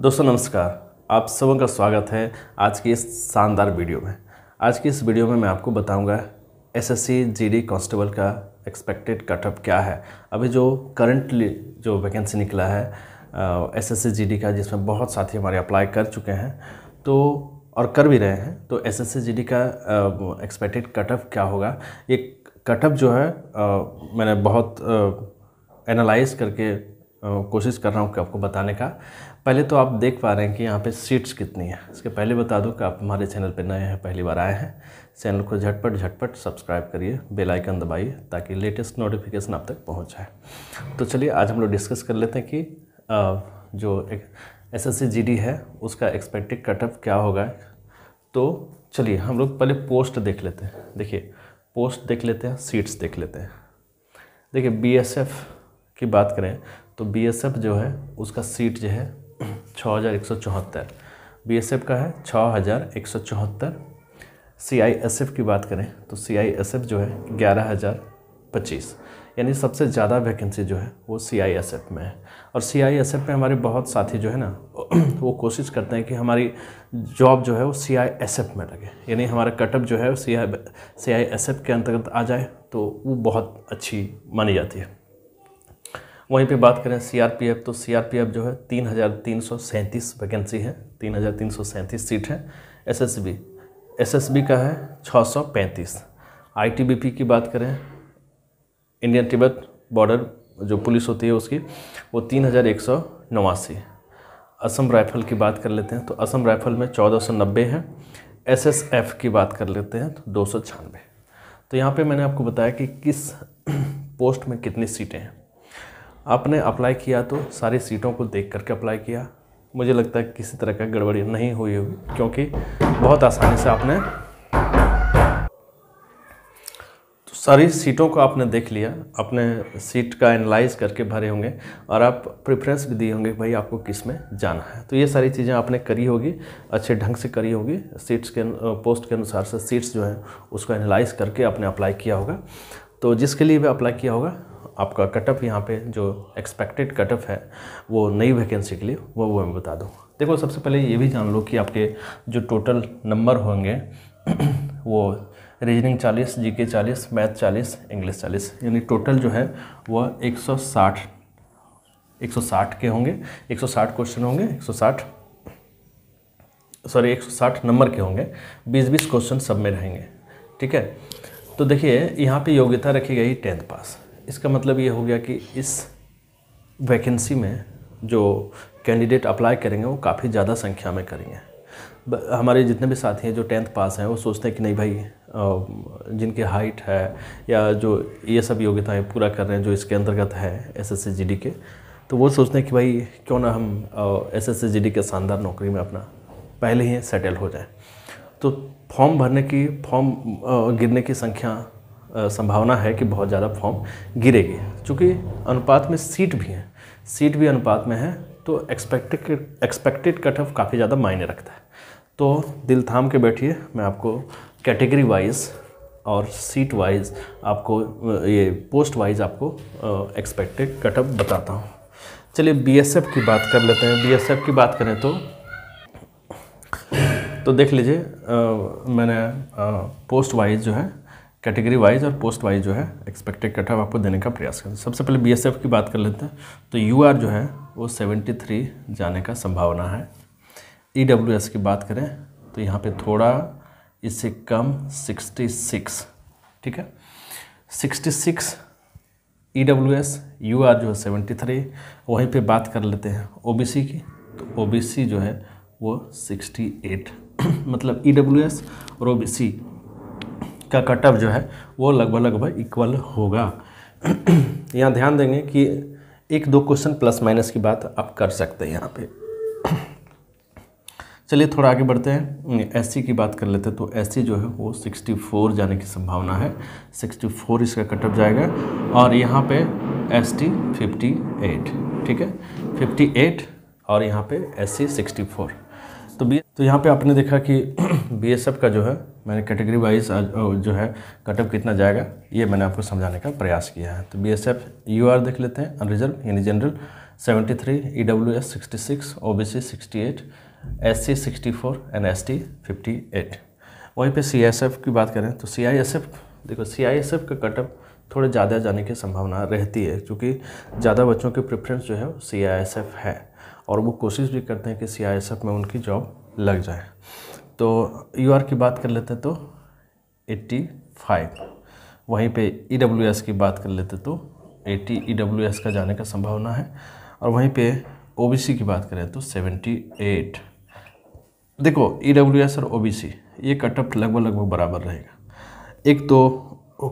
दोस्तों नमस्कार आप सबों का स्वागत है आज की इस शानदार वीडियो में आज की इस वीडियो में मैं आपको बताऊंगा एसएससी जीडी कांस्टेबल का एक्सपेक्टेड कटअप क्या है अभी जो करंटली जो वैकेंसी निकला है एसएससी जीडी का जिसमें बहुत साथी हमारे अप्लाई कर चुके हैं तो और कर भी रहे हैं तो एस एस का एक्सपेक्टेड कटअप क्या होगा ये कटअप जो है आ, मैंने बहुत एनालाइज करके कोशिश कर रहा हूँ कि आपको बताने का पहले तो आप देख पा रहे हैं कि यहाँ पे सीट्स कितनी है इसके पहले बता दूँ कि आप हमारे चैनल पे नए हैं पहली बार आए हैं चैनल को झटपट झटपट सब्सक्राइब करिए बेल आइकन दबाइए ताकि लेटेस्ट नोटिफिकेशन आप तक पहुँच जाए तो चलिए आज हम लोग डिस्कस कर लेते हैं कि जो एक एस एस है उसका एक्सपेक्टेड कटअप क्या होगा तो चलिए हम लोग पहले पोस्ट देख लेते हैं देखिए पोस्ट देख लेते हैं सीट्स देख लेते हैं देखिए बी की बात करें तो बी जो है उसका सीट जो है छः हज़ार एक सौ चौहत्तर बी एस एफ का है छः हज़ार एक सौ चौहत्तर सी आई एस एफ की बात करें तो सी आई एस एफ जो है ग्यारह हज़ार पच्चीस यानी सबसे ज़्यादा वैकेंसी जो है वो सी आई एस एफ में है और सी आई एस एफ में हमारे बहुत साथी जो है ना वो कोशिश करते हैं कि हमारी जॉब जो है वो सी आई एस एफ में लगे यानी हमारा कटअप जो है C I C I S F के अंतर्गत आ जाए तो वो बहुत अच्छी मानी जाती है वहीं पे बात करें सीआरपीएफ तो सीआरपीएफ जो है तीन हज़ार तीन सौ सैंतीस वैकेंसी है तीन हज़ार तीन सौ सैंतीस सीट है एसएसबी एसएसबी का है छः सौ पैंतीस आईटीबीपी की बात करें इंडियन तिब्बत बॉर्डर जो पुलिस होती है उसकी वो तीन हज़ार एक सौ नवासी असम राइफल की बात कर लेते हैं तो असम राइफल में चौदह सौ नब्बे है एफ की बात कर लेते हैं तो दो सौ छियानवे तो यहाँ पे मैंने आपको बताया कि किस पोस्ट में कितनी सीटें हैं आपने अप्लाई किया तो सारी सीटों को देख करके अप्लाई किया मुझे लगता है किसी तरह का गड़बड़ी नहीं हुई होगी क्योंकि बहुत आसानी से आपने तो सारी सीटों को आपने देख लिया अपने सीट का एनालाइज करके भरे होंगे और आप प्रेफरेंस भी दिए होंगे भाई आपको किस में जाना है तो ये सारी चीज़ें आपने करी होगी अच्छे ढंग से करी होगी सीट्स के पोस्ट के अनुसार से सीट्स जो हैं उसको एनालाइज करके आपने अप्लाई किया होगा तो जिसके लिए भी अप्लाई किया होगा आपका कटअप यहाँ पे जो एक्सपेक्टेड कटअप है वो नई वैकेंसी के लिए वो वो मैं बता दूँ देखो सबसे पहले ये भी जान लो कि आपके जो टोटल नंबर होंगे वो रीजनिंग 40 जीके 40 मैथ 40 इंग्लिश 40 यानी टोटल जो है वह 160 160 के होंगे 160 क्वेश्चन होंगे 160 सॉरी 160 नंबर के होंगे 20-20 क्वेश्चन सब में रहेंगे ठीक है तो देखिए यहाँ पे योग्यता रखी गई टेंथ पास इसका मतलब ये हो गया कि इस वैकेंसी में जो कैंडिडेट अप्लाई करेंगे वो काफ़ी ज़्यादा संख्या में करेंगे हमारे जितने भी साथी हैं जो टेंथ पास हैं वो सोचते हैं कि नहीं भाई जिनकी हाइट है या जो ये सब योग्यताएं पूरा कर रहे हैं जो इसके अंतर्गत है एस एस के तो वो सोचते हैं कि भाई क्यों ना हम एस एस के शानदार नौकरी में अपना पहले ही सेटल हो जाए तो फॉर्म भरने की फॉर्म गिरने की संख्या संभावना है कि बहुत ज़्यादा फॉर्म गिरेगी चूँकि अनुपात में सीट भी है सीट भी अनुपात में है तो एक्सपेक्टेड एक्सपेक्टेड कट ऑफ काफ़ी ज़्यादा मायने रखता है तो दिल थाम के बैठिए मैं आपको कैटेगरी वाइज और सीट वाइज आपको ये पोस्ट वाइज आपको एक्सपेक्टेड कट ऑफ बताता हूँ चलिए बीएसएफ की बात कर लेते हैं बीएसएफ की बात करें तो तो देख लीजिए मैंने आ, पोस्ट वाइज जो है कैटेगरी वाइज और पोस्ट वाइज जो है एक्सपेक्टेड कट आपको देने का प्रयास करें सबसे पहले बीएसएफ की बात कर लेते हैं तो यू जो है वो 73 जाने का संभावना है ई e की बात करें तो यहाँ पे थोड़ा इससे कम 66 ठीक है 66 E W S U R जो है सेवेंटी थ्री वहीं पर बात कर लेते हैं ओ बी सी की तो ओ बी सी जो है वो सिक्सटी एट मतलब ई डब्ल्यू एस और ओ बी सी का कट ऑफ जो है वो लगभग लगभग इक्वल होगा यहाँ ध्यान देंगे कि एक दो क्वेश्चन प्लस माइनस की बात आप कर सकते हैं यहाँ पे चलिए थोड़ा आगे बढ़ते हैं एस हम्म, की बात कर लेते हैं तो एस जो है वो 64 जाने की संभावना है 64 इसका कटअप जाएगा और यहाँ पे एस टी ठीक है 58 और यहाँ पे एस सी तो बी तो यहाँ पे आपने देखा कि बी का जो है मैंने कैटेगरी वाइज जो है कटअप कितना जाएगा ये मैंने आपको समझाने का प्रयास किया है तो बी एस देख लेते हैं अनरिजर्व यानी general 73, sixty eight S C sixty four and fifty eight वहीं पे एफ़ की बात करें तो एफ देखो एफ का कटअप थोड़े ज़्यादा जाने की संभावना रहती है क्योंकि ज़्यादा बच्चों की प्रेफरेंस जो है सी आई है और वो कोशिश भी करते हैं कि सी में उनकी जॉब लग जाए तो यू e की बात कर लेते तो 85 वहीं पे ई e की बात कर लेते तो 80 ई e का जाने का संभावना है और वहीं पे ओ की बात करें तो 78 देखो ई और ओ ये कटअप लगभग लगभग बराबर रहेगा एक तो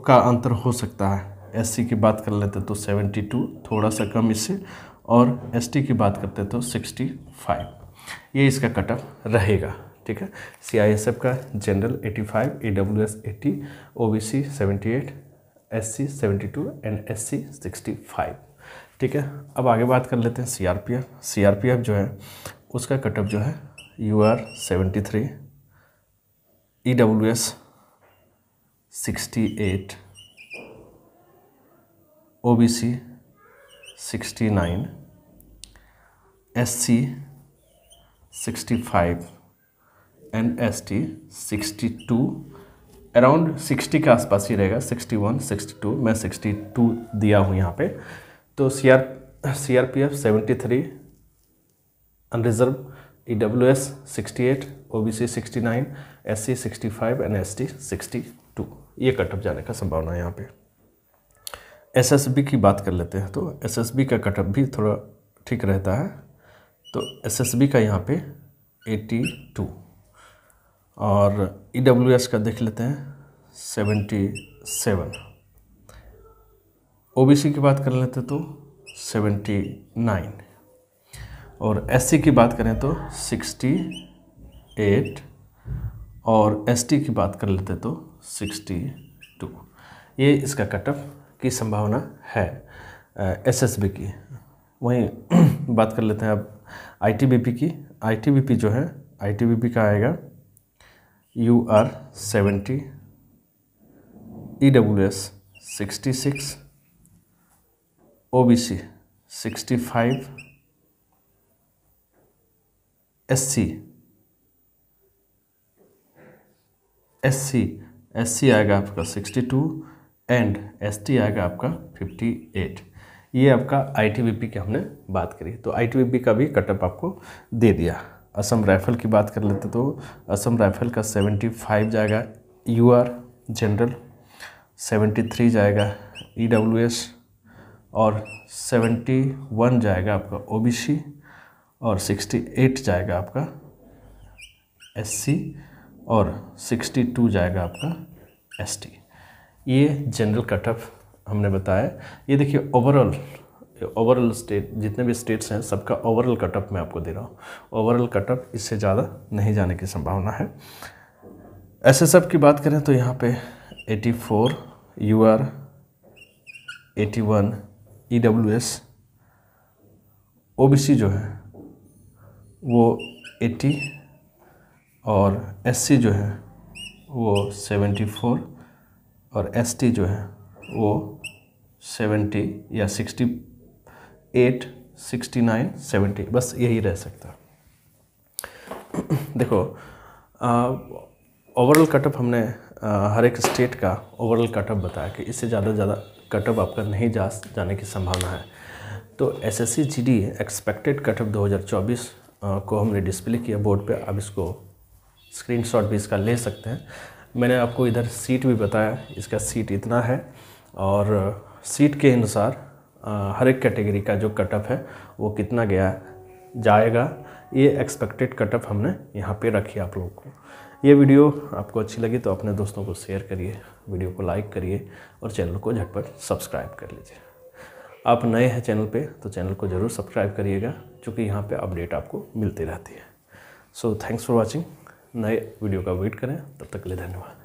का अंतर हो सकता है एससी की बात कर लेते तो 72 थोड़ा सा कम इससे और एसटी की बात करते तो 65 ये इसका कट ऑफ रहेगा ठीक है सी आई एस एफ का general 85, A W S eighty O B C seventy eight S C seventy two and S C sixty five ठीक है अब आगे बात कर लेते हैं C R P F C R P F जो है उसका कटअप जो है U R seventy three E W S sixty eight O B C sixty nine S C sixty five N S T sixty two around sixty के आसपास ही रहेगा sixty one sixty two मैं सिक्सटी टू दिया हूँ यहाँ पे तो C R C R P F seventy three unreserved E W S sixty eight O B C sixty nine S C sixty five N S T sixty two ये cutoff जाने का संभावना है यहाँ पर एसएसबी की बात कर लेते हैं तो एसएसबी का कटअप भी थोड़ा ठीक रहता है तो एसएसबी का यहाँ पे 82 और ईडब्ल्यूएस e का देख लेते हैं 77 ओबीसी की बात कर लेते हैं तो 79 और एससी की बात करें तो 68 और एसटी की बात कर लेते तो 62 ये इसका कटअप की संभावना है एसएसबी की वहीं बात कर लेते हैं अब आईटीबीपी की आईटीबीपी जो है आईटीबीपी का आएगा U R seventy E W S sixty six O B C sixty five S C S C S C आएगा आपका sixty two and S T आएगा आपका 58 ये आपका आई की हमने बात करी तो आई का भी कटअप आपको दे दिया असम राइफल की बात कर लेते तो असम राइफल का 75 जाएगा यू आर जनरल 73 जाएगा ई डब्ल्यू एस और 71 जाएगा आपका ओ बी सी और 68 जाएगा आपका एस सी और 62 जाएगा आपका एस टी ये जनरल कट ऑफ हमने बताया ये देखिए ओवरऑल ओवरऑल स्टेट जितने भी स्टेट्स हैं सबका ओवरऑल कट ऑफ मैं आपको दे रहा हूँ ओवरऑल कट ऑफ इससे ज़्यादा नहीं जाने की संभावना है एस एस एफ की बात करें तो यहाँ पे 84 U R eighty one E W S O B C जो है वो 80 और एस सी जो है वो सेवेंटी फोर और एस टी जो है वो सेवेंटी या sixty eight sixty nine seventy बस यही रह सकता है देखो ओवरऑल कटअप हमने आ, हर एक स्टेट का ओवरऑल कटअप बताया कि इससे ज़्यादा ज़्यादा कटअप आपका नहीं जा जाने की संभावना है तो S S C G D expected cutoff दो हज़ार चौबीस को हमने डिस्प्ले किया बोर्ड पे आप इसको स्क्रीनशॉट भी इसका ले सकते हैं मैंने आपको इधर सीट भी बताया इसका सीट इतना है और सीट के अनुसार हर एक कैटेगरी का जो कटअप है वो कितना गया जाएगा ये एक्सपेक्टेड कटअप हमने यहाँ पे रखी आप लोगों को ये वीडियो आपको अच्छी लगी तो अपने दोस्तों को शेयर करिए वीडियो को लाइक करिए और चैनल को झटपट सब्सक्राइब कर लीजिए आप नए हैं चैनल पे तो चैनल को ज़रूर सब्सक्राइब करिएगा क्योंकि यहाँ पे अपडेट आपको मिलती रहती है सो थैंक्स फॉर वॉचिंग नए वीडियो का वेट करें तब तक के लिए धन्यवाद